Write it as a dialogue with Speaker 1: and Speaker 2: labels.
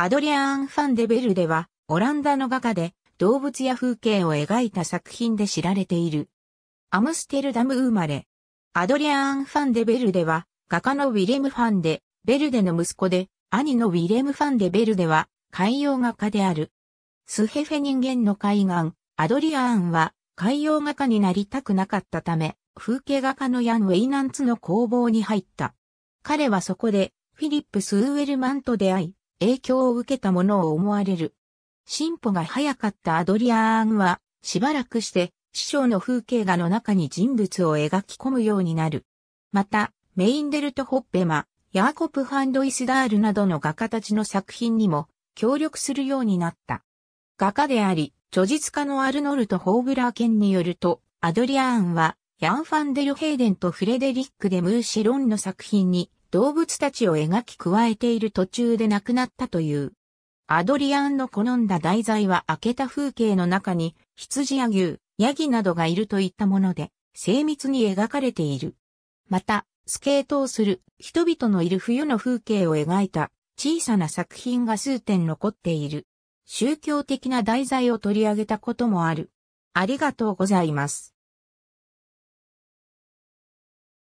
Speaker 1: アドリアーン・ファンデベルデは、オランダの画家で、動物や風景を描いた作品で知られている。アムステルダム生まれ。アドリアーン・ファンデベルデは、画家のウィレム・ファンデ、ベルデの息子で、兄のウィレム・ファンデベルデは、海洋画家である。スヘフェ人間の海岸、アドリアーンは、海洋画家になりたくなかったため、風景画家のヤン・ウェイナンツの工房に入った。彼はそこで、フィリップ・スーウェルマンと出会い、影響を受けたものを思われる。進歩が早かったアドリアーンは、しばらくして、師匠の風景画の中に人物を描き込むようになる。また、メインデルト・ホッペマ、ヤーコプ・ハンド・イスダールなどの画家たちの作品にも協力するようになった。画家であり、著述家のアルノルト・ホーブラー県によると、アドリアーンは、ヤン・ファンデル・ヘイデンとフレデリック・デ・ムーシェロンの作品に動物たちを描き加えている途中で亡くなったという。アドリアンの好んだ題材は開けた風景の中に羊や牛、ヤギなどがいるといったもので、精密に描かれている。また、スケートをする人々のいる冬の風景を描いた小さな作品が数点残っている。宗教的な題材を取り上げたこともある。あり
Speaker 2: がとうございます。